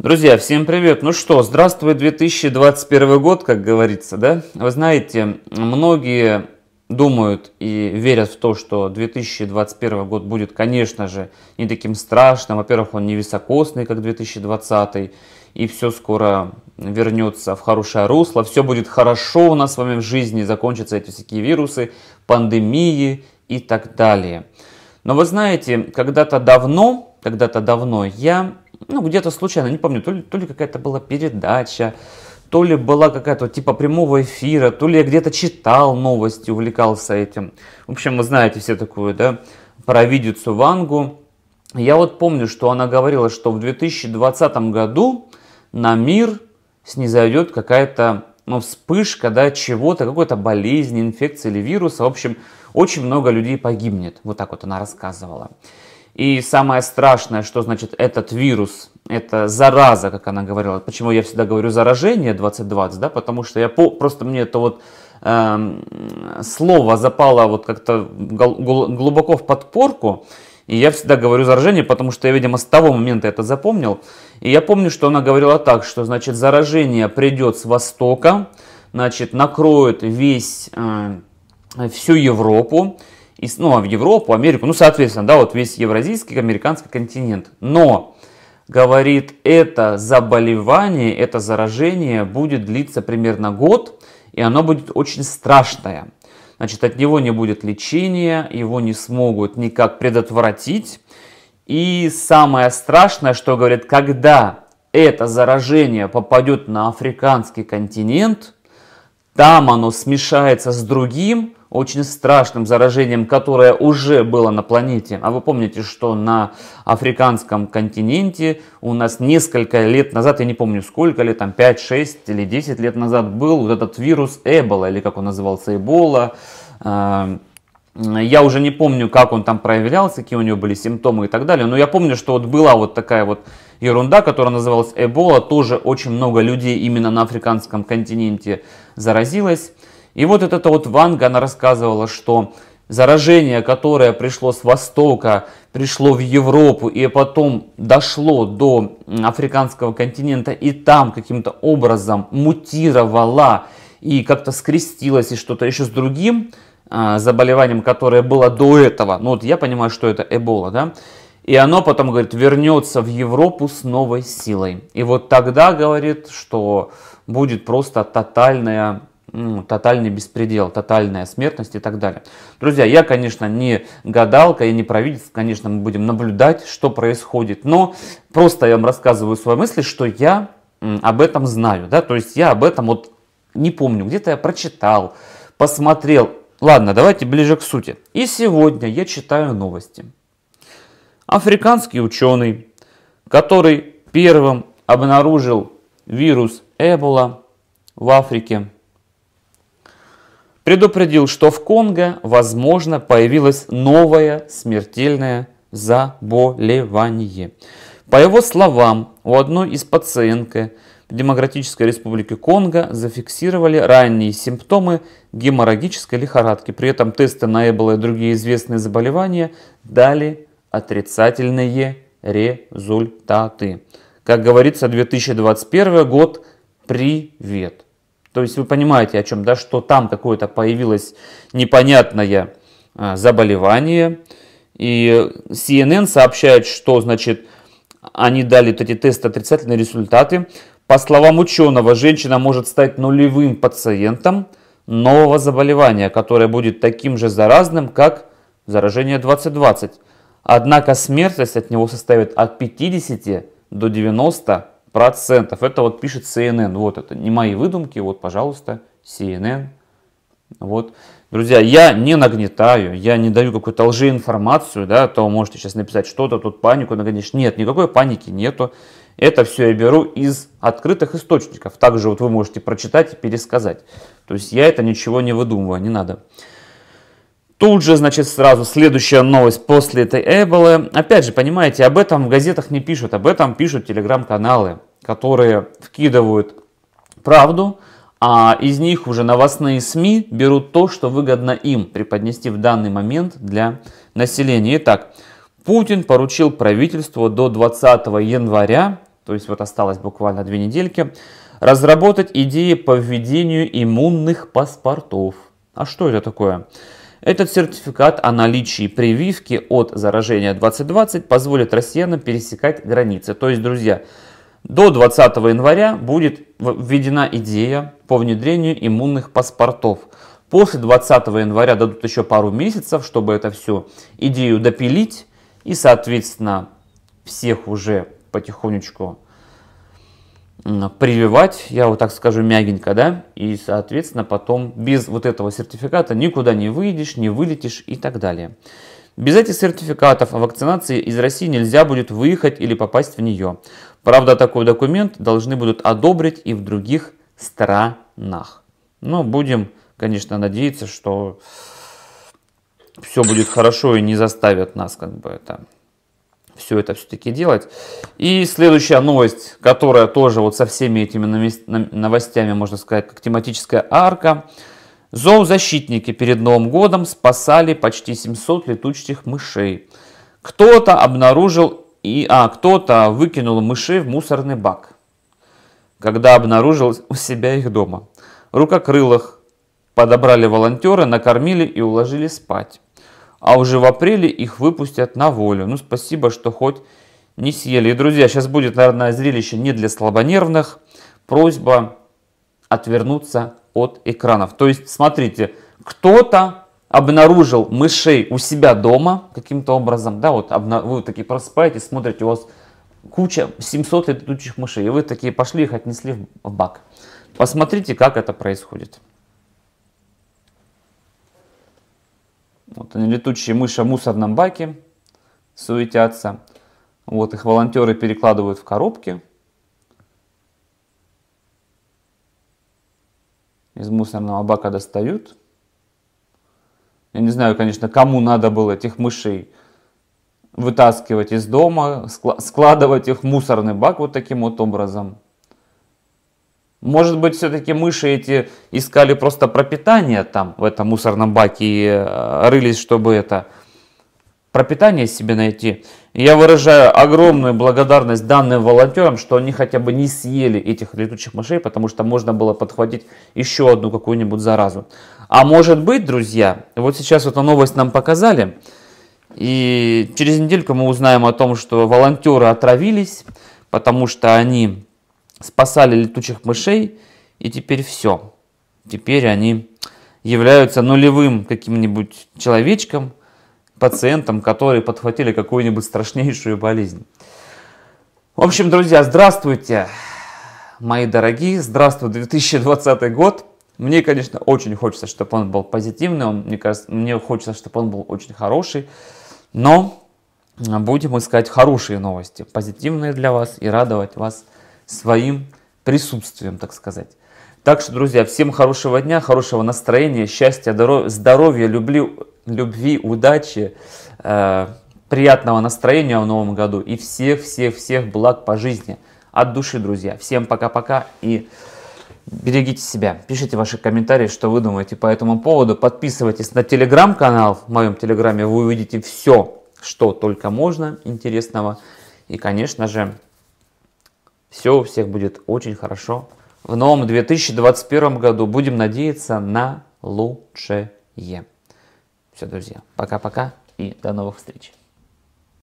Друзья, всем привет! Ну что, здравствуй 2021 год, как говорится, да? Вы знаете, многие думают и верят в то, что 2021 год будет, конечно же, не таким страшным. Во-первых, он не високосный, как 2020, и все скоро вернется в хорошее русло, все будет хорошо у нас с вами в жизни, закончатся эти всякие вирусы, пандемии и так далее. Но вы знаете, когда-то давно, когда-то давно я ну, где-то случайно, не помню, то ли, то ли какая-то была передача, то ли была какая-то типа прямого эфира, то ли я где-то читал новости, увлекался этим. В общем, вы знаете все такую, да, про Видицу Вангу. Я вот помню, что она говорила, что в 2020 году на мир снизойдет какая-то ну, вспышка да, чего-то, какой-то болезни, инфекции или вируса. В общем, очень много людей погибнет. Вот так вот она рассказывала. И самое страшное, что значит этот вирус, это зараза, как она говорила. Почему я всегда говорю заражение 2020, да, потому что я по, просто мне это вот э, слово запало вот как-то глубоко в подпорку. И я всегда говорю заражение, потому что я, видимо, с того момента это запомнил. И я помню, что она говорила так, что, значит, заражение придет с востока, значит, накроет весь, э, всю Европу, и, ну, а в Европу, Америку, ну, соответственно, да, вот весь евразийский, американский континент. Но, говорит, это заболевание, это заражение будет длиться примерно год, и оно будет очень страшное. Значит, от него не будет лечения, его не смогут никак предотвратить. И самое страшное, что говорит, когда это заражение попадет на африканский континент, там оно смешается с другим, очень страшным заражением, которое уже было на планете. А вы помните, что на африканском континенте у нас несколько лет назад, я не помню сколько лет, там 5, 6 или 10 лет назад был вот этот вирус Эбола, или как он назывался, Эбола. Э, я уже не помню, как он там проявлялся, какие у него были симптомы и так далее, но я помню, что вот была вот такая вот ерунда, которая называлась Эбола, тоже очень много людей именно на африканском континенте заразилось. И вот эта вот Ванга, она рассказывала, что заражение, которое пришло с Востока, пришло в Европу и потом дошло до африканского континента и там каким-то образом мутировало и как-то скрестилось и что-то еще с другим э, заболеванием, которое было до этого. Ну вот я понимаю, что это Эбола, да? И оно потом, говорит, вернется в Европу с новой силой. И вот тогда, говорит, что будет просто тотальная ну, тотальный беспредел, тотальная смертность и так далее. Друзья, я, конечно, не гадалка и не провидец, конечно, мы будем наблюдать, что происходит, но просто я вам рассказываю свои мысли, что я об этом знаю, да, то есть я об этом вот не помню, где-то я прочитал, посмотрел. Ладно, давайте ближе к сути. И сегодня я читаю новости. Африканский ученый, который первым обнаружил вирус Эбола в Африке, предупредил, что в Конго, возможно, появилось новое смертельное заболевание. По его словам, у одной из пациентки Демократической Республике Конго зафиксировали ранние симптомы геморрагической лихорадки. При этом тесты на Эбола и другие известные заболевания дали отрицательные результаты. Как говорится, 2021 год – привет! То есть вы понимаете о чем, да, что там какое-то появилось непонятное э, заболевание. И CNN сообщает, что, значит, они дали вот эти тесты отрицательные результаты. По словам ученого, женщина может стать нулевым пациентом нового заболевания, которое будет таким же заразным, как заражение 2020. Однако смертность от него составит от 50 до 90 процентов. Это вот пишет CNN. Вот это не мои выдумки. Вот, пожалуйста, CNN. Вот. Друзья, я не нагнетаю, я не даю какую-то лжи информацию да, то можете сейчас написать что-то, тут панику нагонишь. Нет, никакой паники нету. Это все я беру из открытых источников. Также вот вы можете прочитать и пересказать. То есть я это ничего не выдумываю, не надо. Тут же, значит, сразу следующая новость после этой Эболы. Опять же, понимаете, об этом в газетах не пишут, об этом пишут телеграм-каналы, которые вкидывают правду, а из них уже новостные СМИ берут то, что выгодно им преподнести в данный момент для населения. Итак, Путин поручил правительству до 20 января, то есть вот осталось буквально две недельки, разработать идеи по введению иммунных паспортов. А что это такое? Этот сертификат о наличии прививки от заражения 2020 позволит россиянам пересекать границы. То есть, друзья, до 20 января будет введена идея по внедрению иммунных паспортов. После 20 января дадут еще пару месяцев, чтобы это всю идею допилить. И, соответственно, всех уже потихонечку прививать, я вот так скажу мягенько, да, и, соответственно, потом без вот этого сертификата никуда не выйдешь, не вылетишь и так далее. Без этих сертификатов о вакцинации из России нельзя будет выехать или попасть в нее. Правда, такой документ должны будут одобрить и в других странах. Но будем, конечно, надеяться, что все будет хорошо и не заставят нас как бы это все это все-таки делать. И следующая новость, которая тоже вот со всеми этими новостями, можно сказать, как тематическая арка. Зоозащитники перед Новым годом спасали почти 700 летучих мышей. Кто-то обнаружил и а кто-то выкинул мышей в мусорный бак, когда обнаружил у себя их дома. Рукокрылых подобрали волонтеры, накормили и уложили спать а уже в апреле их выпустят на волю. Ну, спасибо, что хоть не съели. И, друзья, сейчас будет, наверное, зрелище не для слабонервных. Просьба отвернуться от экранов. То есть, смотрите, кто-то обнаружил мышей у себя дома каким-то образом, да, вот вы такие просыпаетесь, смотрите, у вас куча 700 летучих мышей, и вы такие пошли их отнесли в бак. Посмотрите, как это происходит. Вот они, летучие мыши в мусорном баке суетятся. Вот их волонтеры перекладывают в коробки. Из мусорного бака достают. Я не знаю, конечно, кому надо было этих мышей вытаскивать из дома, складывать их в мусорный бак вот таким вот образом. Может быть, все-таки мыши эти искали просто пропитание там, в этом мусорном баке, и э, рылись, чтобы это пропитание себе найти. Я выражаю огромную благодарность данным волонтерам, что они хотя бы не съели этих летучих мышей, потому что можно было подхватить еще одну какую-нибудь заразу. А может быть, друзья, вот сейчас эту новость нам показали, и через недельку мы узнаем о том, что волонтеры отравились, потому что они спасали летучих мышей, и теперь все. Теперь они являются нулевым каким-нибудь человечком, пациентом, которые подхватили какую-нибудь страшнейшую болезнь. В общем, друзья, здравствуйте, мои дорогие, здравствуй 2020 год. Мне, конечно, очень хочется, чтобы он был позитивный, он мне, кажется, мне хочется, чтобы он был очень хороший, но будем искать хорошие новости, позитивные для вас и радовать вас – своим присутствием, так сказать. Так что, друзья, всем хорошего дня, хорошего настроения, счастья, здоровья, любви, любви удачи, э, приятного настроения в новом году и всех-всех-всех благ по жизни. От души, друзья. Всем пока-пока и берегите себя. Пишите ваши комментарии, что вы думаете по этому поводу. Подписывайтесь на телеграм-канал. В моем телеграме вы увидите все, что только можно интересного. И, конечно же, все у всех будет очень хорошо. В новом 2021 году будем надеяться на лучшее. Все, друзья, пока-пока и до новых встреч.